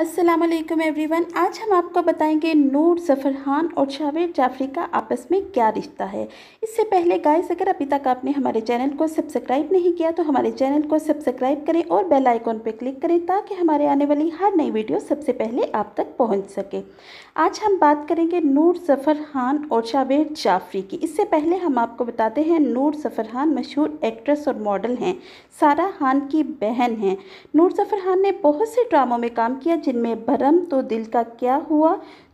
अस्सलाम वालेकुम एवरीवन आज हम आपको बताएंगे नूर खान और शावेर जाफरी का आपस में क्या रिश्ता है इससे पहले गाइस अगर अभी तक आपने हमारे चैनल को सब्सक्राइब नहीं किया तो हमारे चैनल को सब्सक्राइब करें और बेल आइकॉन पर क्लिक करें ताकि हमारे आने वाली हर नई वीडियो सबसे पहले आप तक पहुंच सके आज हम बात करेंगे नूर खान और शावेर जाफरी की इससे पहले हम आपको बताते हैं नूर जफरहान मशहूर एक्ट्रेस और मॉडल हैं सारा खान की बहन हैं नूर ज़फ़र खान ने बहुत से ड्रामों में काम किया जिनमें भरम तो दिल का क्या हुआ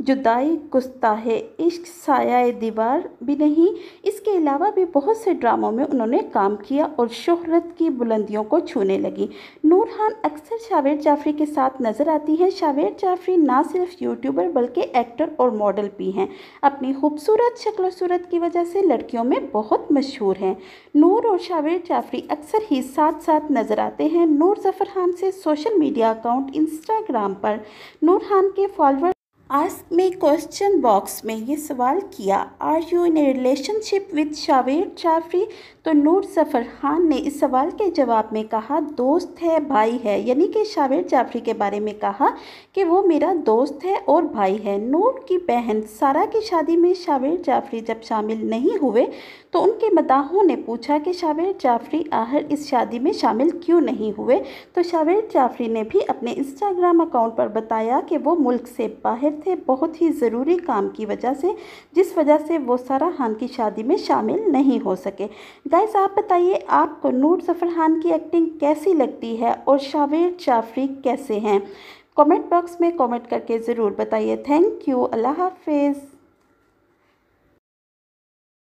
जुदाई गुस्ता है इश्क साया दीवार भी नहीं इसके अलावा भी बहुत से ड्रामों में उन्होंने काम किया और शोहरत की बुलंदियों को छूने लगी नूरहान अक्सर शावेर जाफरी के साथ नज़र आती हैं शावेर जाफरी ना सिर्फ यूट्यूबर बल्कि एक्टर और मॉडल भी हैं अपनी खूबसूरत शक्ल सूरत की वजह से लड़कियों में बहुत मशहूर हैं नूर और शावेर जाफरी अक्सर ही साथ साथ नज़र आते हैं नूर जफर खान से सोशल मीडिया अकाउंट इंस्टाग्राम पर नूर खान के फॉलोअर आस्क में क्वेश्चन बॉक्स में ये सवाल किया are you in a relationship with Shahveer Jafry तो नूर सफ़र खान ने इस सवाल के जवाब में कहा दोस्त है भाई है यानी कि शावेर जाफरी के बारे में कहा कि वो मेरा दोस्त है और भाई है नूर की बहन सारा की शादी में शावेर जाफरी जब शामिल नहीं हुए तो उनके मदाहों ने पूछा कि शावेर जाफरी आहर इस शादी में शामिल क्यों नहीं हुए तो शावेर जाफरी ने भी अपने इंस्टाग्राम अकाउंट पर बताया कि वो मुल्क से बाहर मुंसलिक थे बहुत ही ज़रूरी काम की वजह से जिस वजह से वो सारा खान की शादी में शामिल नहीं हो सके गाइस आप बताइए आपको नूर जफ़र खान की एक्टिंग कैसी लगती है और शावेर जाफरी कैसे हैं कमेंट बॉक्स में कमेंट करके ज़रूर बताइए थैंक यू अल्लाह हाफिज़